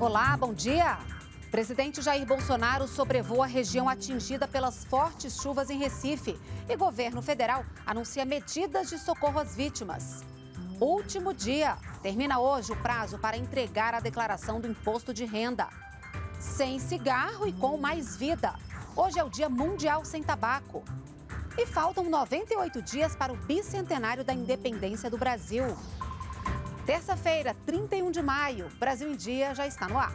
Olá, bom dia. Presidente Jair Bolsonaro sobrevoa a região atingida pelas fortes chuvas em Recife e governo federal anuncia medidas de socorro às vítimas. Último dia. Termina hoje o prazo para entregar a declaração do imposto de renda. Sem cigarro e com mais vida. Hoje é o Dia Mundial Sem Tabaco. E faltam 98 dias para o bicentenário da independência do Brasil. Terça-feira, 31 de maio, Brasil em Dia já está no ar.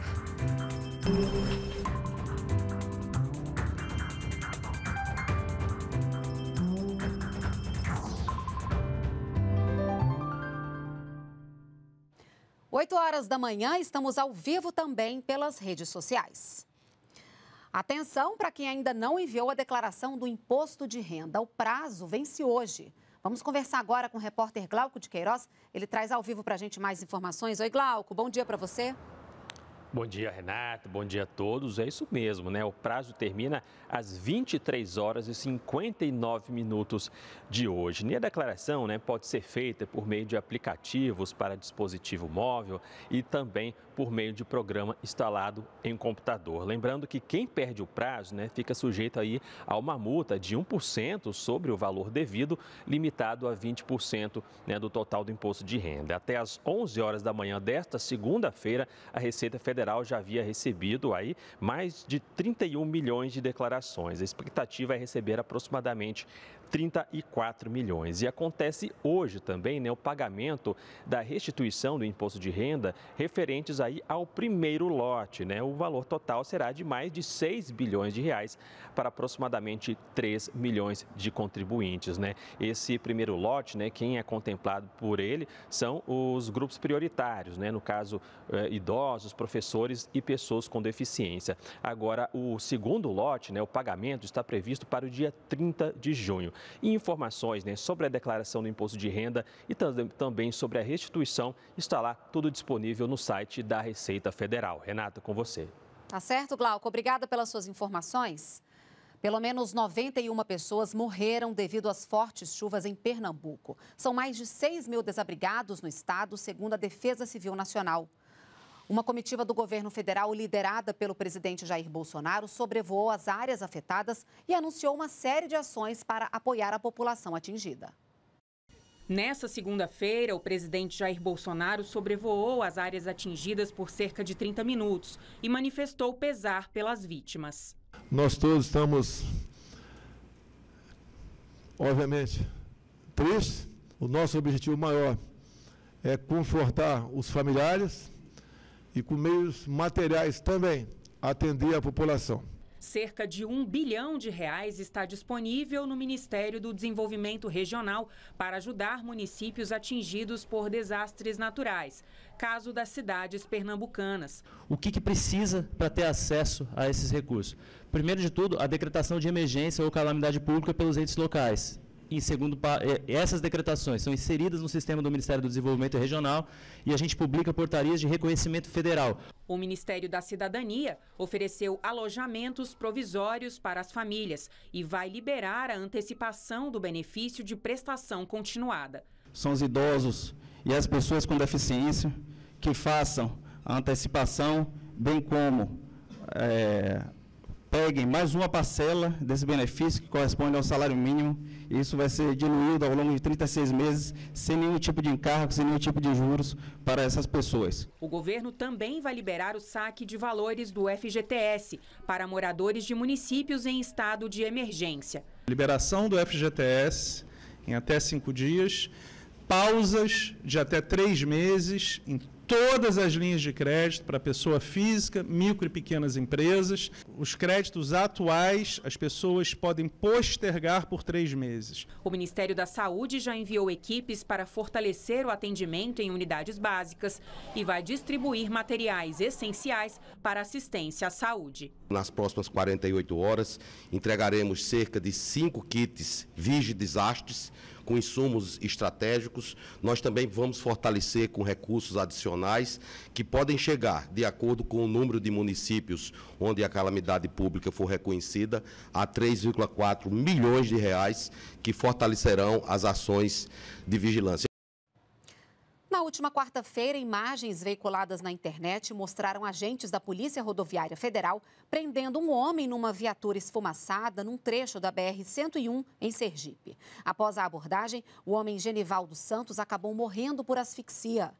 Oito horas da manhã, estamos ao vivo também pelas redes sociais. Atenção para quem ainda não enviou a declaração do imposto de renda. O prazo vence hoje. Vamos conversar agora com o repórter Glauco de Queiroz. Ele traz ao vivo para a gente mais informações. Oi, Glauco, bom dia para você. Bom dia, Renato. Bom dia a todos. É isso mesmo, né? O prazo termina às 23 horas e 59 minutos de hoje. E a declaração né, pode ser feita por meio de aplicativos para dispositivo móvel e também por meio de programa instalado em computador. Lembrando que quem perde o prazo né, fica sujeito aí a uma multa de 1% sobre o valor devido, limitado a 20% né, do total do imposto de renda. Até às 11 horas da manhã desta segunda-feira, a Receita Federal Federal já havia recebido aí mais de 31 milhões de declarações. A expectativa é receber aproximadamente 34 milhões. E acontece hoje também né, o pagamento da restituição do imposto de renda referentes aí ao primeiro lote. Né? O valor total será de mais de 6 bilhões de reais para aproximadamente 3 milhões de contribuintes. Né? Esse primeiro lote, né, quem é contemplado por ele são os grupos prioritários, né? no caso, eh, idosos, professores e pessoas com deficiência. Agora, o segundo lote, né, o pagamento, está previsto para o dia 30 de junho. E informações né, sobre a declaração do imposto de renda e também sobre a restituição está lá tudo disponível no site da Receita Federal. Renata, com você. Tá certo, Glauco. Obrigada pelas suas informações. Pelo menos 91 pessoas morreram devido às fortes chuvas em Pernambuco. São mais de 6 mil desabrigados no estado, segundo a Defesa Civil Nacional. Uma comitiva do governo federal, liderada pelo presidente Jair Bolsonaro, sobrevoou as áreas afetadas e anunciou uma série de ações para apoiar a população atingida. Nessa segunda-feira, o presidente Jair Bolsonaro sobrevoou as áreas atingidas por cerca de 30 minutos e manifestou pesar pelas vítimas. Nós todos estamos, obviamente, tristes. O nosso objetivo maior é confortar os familiares e com meios materiais também atender a população. Cerca de um bilhão de reais está disponível no Ministério do Desenvolvimento Regional para ajudar municípios atingidos por desastres naturais, caso das cidades pernambucanas. O que, que precisa para ter acesso a esses recursos? Primeiro de tudo, a decretação de emergência ou calamidade pública pelos entes locais em segundo é, essas decretações são inseridas no sistema do Ministério do Desenvolvimento Regional e a gente publica portarias de reconhecimento federal. O Ministério da Cidadania ofereceu alojamentos provisórios para as famílias e vai liberar a antecipação do benefício de prestação continuada. São os idosos e as pessoas com deficiência que façam a antecipação, bem como é, peguem mais uma parcela desse benefício que corresponde ao salário mínimo. Isso vai ser diluído ao longo de 36 meses, sem nenhum tipo de encargo, sem nenhum tipo de juros para essas pessoas. O governo também vai liberar o saque de valores do FGTS para moradores de municípios em estado de emergência. Liberação do FGTS em até cinco dias, pausas de até três meses em todas as linhas de crédito para pessoa física, micro e pequenas empresas. Os créditos atuais, as pessoas podem postergar por três meses. O Ministério da Saúde já enviou equipes para fortalecer o atendimento em unidades básicas e vai distribuir materiais essenciais para assistência à saúde. Nas próximas 48 horas, entregaremos cerca de cinco kits vigi Desastres com insumos estratégicos. Nós também vamos fortalecer com recursos adicionais que podem chegar, de acordo com o número de municípios onde a calamidade pública for reconhecida, a 3,4 milhões de reais que fortalecerão as ações de vigilância última quarta-feira, imagens veiculadas na internet mostraram agentes da Polícia Rodoviária Federal prendendo um homem numa viatura esfumaçada num trecho da BR-101 em Sergipe. Após a abordagem, o homem Genivaldo Santos acabou morrendo por asfixia.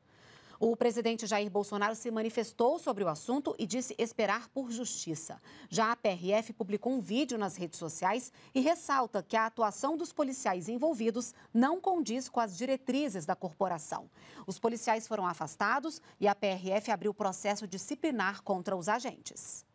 O presidente Jair Bolsonaro se manifestou sobre o assunto e disse esperar por justiça. Já a PRF publicou um vídeo nas redes sociais e ressalta que a atuação dos policiais envolvidos não condiz com as diretrizes da corporação. Os policiais foram afastados e a PRF abriu processo disciplinar contra os agentes.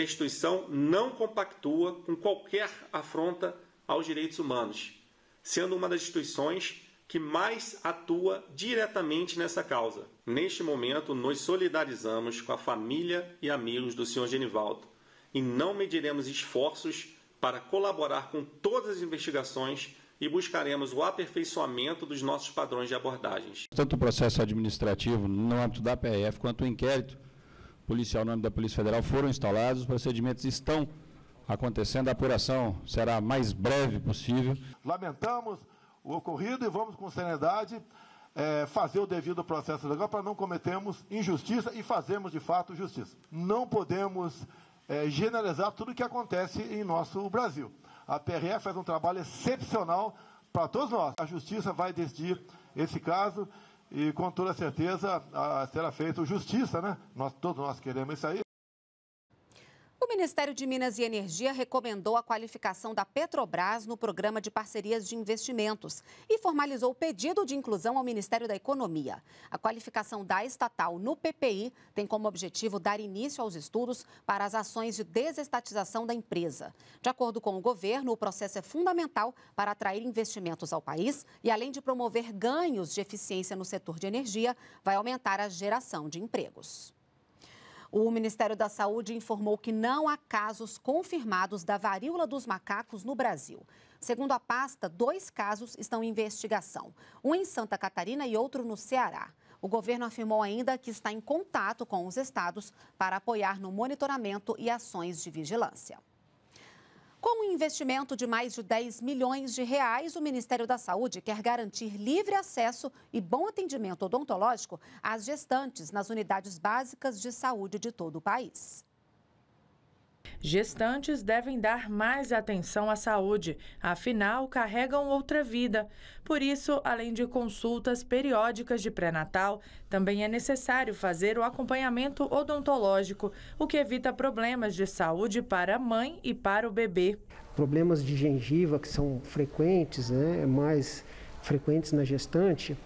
A instituição não compactua com qualquer afronta aos direitos humanos, sendo uma das instituições que mais atua diretamente nessa causa. Neste momento, nos solidarizamos com a família e amigos do Sr. Genivaldo e não mediremos esforços para colaborar com todas as investigações e buscaremos o aperfeiçoamento dos nossos padrões de abordagens. Tanto o processo administrativo no âmbito da PRF quanto o inquérito policial no âmbito da Polícia Federal foram instalados, os procedimentos estão acontecendo, a apuração será a mais breve possível. Lamentamos o ocorrido e vamos com seriedade é, fazer o devido processo legal para não cometermos injustiça e fazermos de fato justiça. Não podemos é, generalizar tudo o que acontece em nosso Brasil. A PRF faz um trabalho excepcional para todos nós. A justiça vai decidir esse caso e com toda certeza a, será feita justiça, né? Nós, todos nós queremos isso aí. O Ministério de Minas e Energia recomendou a qualificação da Petrobras no programa de parcerias de investimentos e formalizou o pedido de inclusão ao Ministério da Economia. A qualificação da estatal no PPI tem como objetivo dar início aos estudos para as ações de desestatização da empresa. De acordo com o governo, o processo é fundamental para atrair investimentos ao país e, além de promover ganhos de eficiência no setor de energia, vai aumentar a geração de empregos. O Ministério da Saúde informou que não há casos confirmados da varíola dos macacos no Brasil. Segundo a pasta, dois casos estão em investigação, um em Santa Catarina e outro no Ceará. O governo afirmou ainda que está em contato com os estados para apoiar no monitoramento e ações de vigilância. Com um investimento de mais de 10 milhões de reais, o Ministério da Saúde quer garantir livre acesso e bom atendimento odontológico às gestantes nas unidades básicas de saúde de todo o país. Gestantes devem dar mais atenção à saúde, afinal, carregam outra vida. Por isso, além de consultas periódicas de pré-natal, também é necessário fazer o acompanhamento odontológico, o que evita problemas de saúde para a mãe e para o bebê. Problemas de gengiva que são frequentes, né, mais frequentes na gestante,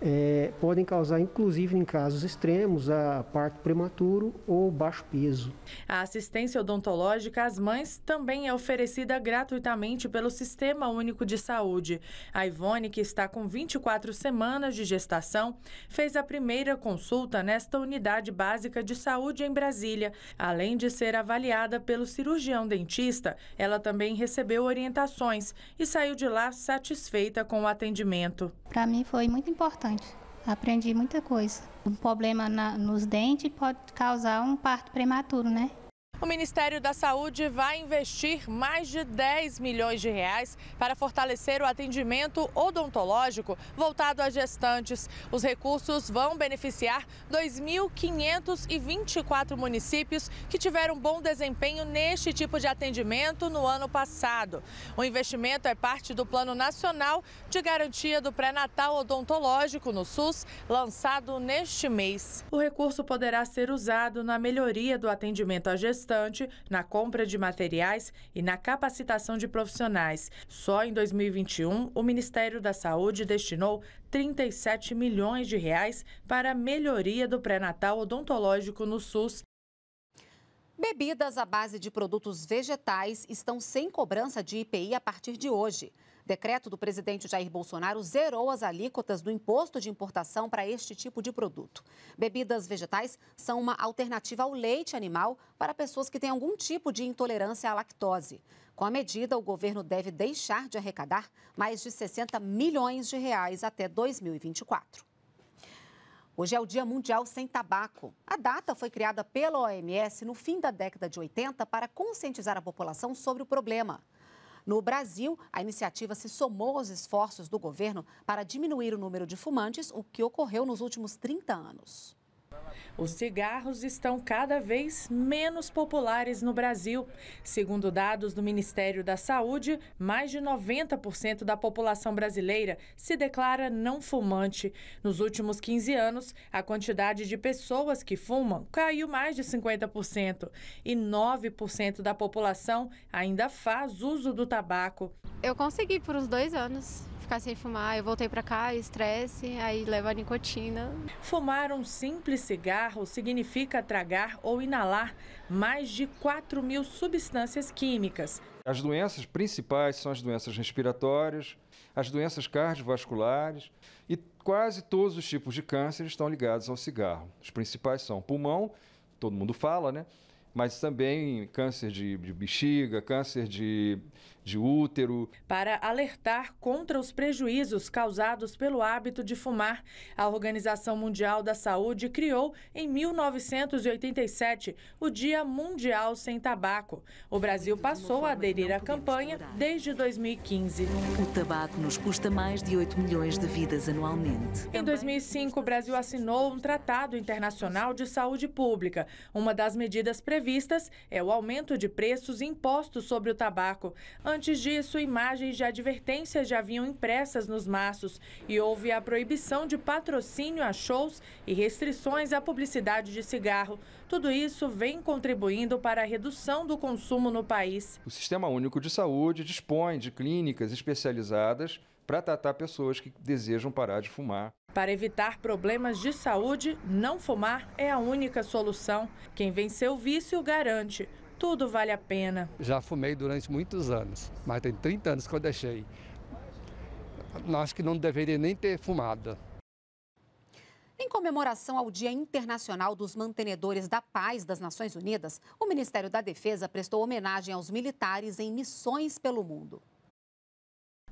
é, podem causar, inclusive em casos extremos, a parto prematuro ou baixo peso. A assistência odontológica às mães também é oferecida gratuitamente pelo Sistema Único de Saúde. A Ivone, que está com 24 semanas de gestação, fez a primeira consulta nesta unidade básica de saúde em Brasília. Além de ser avaliada pelo cirurgião dentista, ela também recebeu orientações e saiu de lá satisfeita com o atendimento. Para mim foi muito importante Aprendi muita coisa. Um problema na, nos dentes pode causar um parto prematuro, né? O Ministério da Saúde vai investir mais de 10 milhões de reais para fortalecer o atendimento odontológico voltado a gestantes. Os recursos vão beneficiar 2.524 municípios que tiveram bom desempenho neste tipo de atendimento no ano passado. O investimento é parte do Plano Nacional de Garantia do Pré-Natal Odontológico no SUS, lançado neste mês. O recurso poderá ser usado na melhoria do atendimento a gestantes constante na compra de materiais e na capacitação de profissionais. Só em 2021, o Ministério da Saúde destinou 37 milhões de reais para a melhoria do pré-natal odontológico no SUS. Bebidas à base de produtos vegetais estão sem cobrança de IPI a partir de hoje. Decreto do presidente Jair Bolsonaro zerou as alíquotas do imposto de importação para este tipo de produto. Bebidas vegetais são uma alternativa ao leite animal para pessoas que têm algum tipo de intolerância à lactose. Com a medida, o governo deve deixar de arrecadar mais de 60 milhões de reais até 2024. Hoje é o Dia Mundial Sem Tabaco. A data foi criada pela OMS no fim da década de 80 para conscientizar a população sobre o problema. No Brasil, a iniciativa se somou aos esforços do governo para diminuir o número de fumantes, o que ocorreu nos últimos 30 anos. Os cigarros estão cada vez menos populares no Brasil. Segundo dados do Ministério da Saúde, mais de 90% da população brasileira se declara não fumante. Nos últimos 15 anos, a quantidade de pessoas que fumam caiu mais de 50% e 9% da população ainda faz uso do tabaco. Eu consegui por uns dois anos ficar sem fumar. Eu voltei para cá, estresse, aí leva a nicotina. Fumar um simples cigarro significa tragar ou inalar mais de 4 mil substâncias químicas. As doenças principais são as doenças respiratórias, as doenças cardiovasculares e quase todos os tipos de câncer estão ligados ao cigarro. Os principais são pulmão, todo mundo fala, né? Mas também câncer de, de bexiga, câncer de de útero. Para alertar contra os prejuízos causados pelo hábito de fumar, a Organização Mundial da Saúde criou em 1987 o Dia Mundial Sem Tabaco. O Brasil passou a aderir à campanha desde 2015. O tabaco nos custa mais de 8 milhões de vidas anualmente. Em 2005, o Brasil assinou um Tratado Internacional de Saúde Pública. Uma das medidas previstas é o aumento de preços impostos sobre o tabaco. Antes disso, imagens de advertência já haviam impressas nos maços e houve a proibição de patrocínio a shows e restrições à publicidade de cigarro. Tudo isso vem contribuindo para a redução do consumo no país. O Sistema Único de Saúde dispõe de clínicas especializadas para tratar pessoas que desejam parar de fumar. Para evitar problemas de saúde, não fumar é a única solução. Quem venceu o vício garante tudo vale a pena. Já fumei durante muitos anos, mas tem 30 anos que eu deixei. Acho que não deveria nem ter fumado. Em comemoração ao Dia Internacional dos Mantenedores da Paz das Nações Unidas, o Ministério da Defesa prestou homenagem aos militares em missões pelo mundo.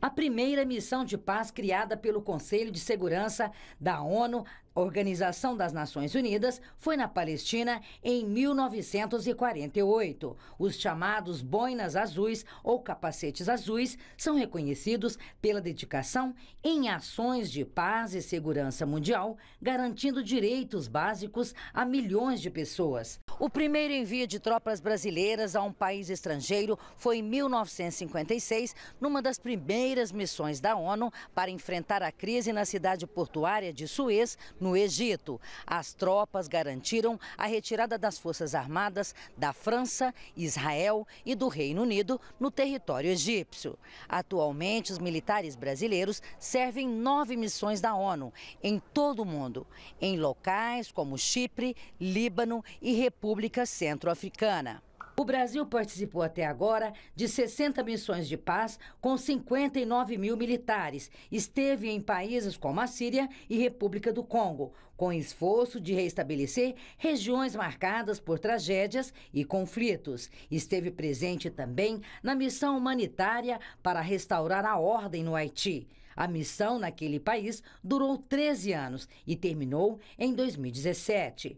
A primeira missão de paz criada pelo Conselho de Segurança da ONU Organização das Nações Unidas foi na Palestina em 1948. Os chamados boinas azuis ou capacetes azuis são reconhecidos pela dedicação em ações de paz e segurança mundial, garantindo direitos básicos a milhões de pessoas. O primeiro envio de tropas brasileiras a um país estrangeiro foi em 1956, numa das primeiras missões da ONU para enfrentar a crise na cidade portuária de Suez, no Egito, as tropas garantiram a retirada das Forças Armadas da França, Israel e do Reino Unido no território egípcio. Atualmente, os militares brasileiros servem nove missões da ONU em todo o mundo, em locais como Chipre, Líbano e República Centro-Africana. O Brasil participou até agora de 60 missões de paz com 59 mil militares. Esteve em países como a Síria e República do Congo, com esforço de reestabelecer regiões marcadas por tragédias e conflitos. Esteve presente também na missão humanitária para restaurar a ordem no Haiti. A missão naquele país durou 13 anos e terminou em 2017.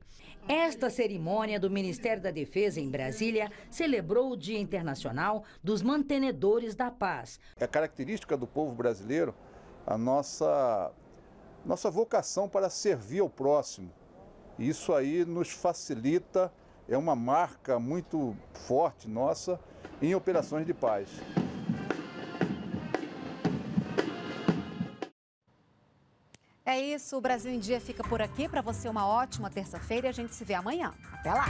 Esta cerimônia do Ministério da Defesa em Brasília celebrou o Dia Internacional dos Mantenedores da Paz. É característica do povo brasileiro a nossa, nossa vocação para servir ao próximo. Isso aí nos facilita, é uma marca muito forte nossa em operações de paz. isso. O Brasil em Dia fica por aqui. Para você, uma ótima terça-feira e a gente se vê amanhã. Até lá!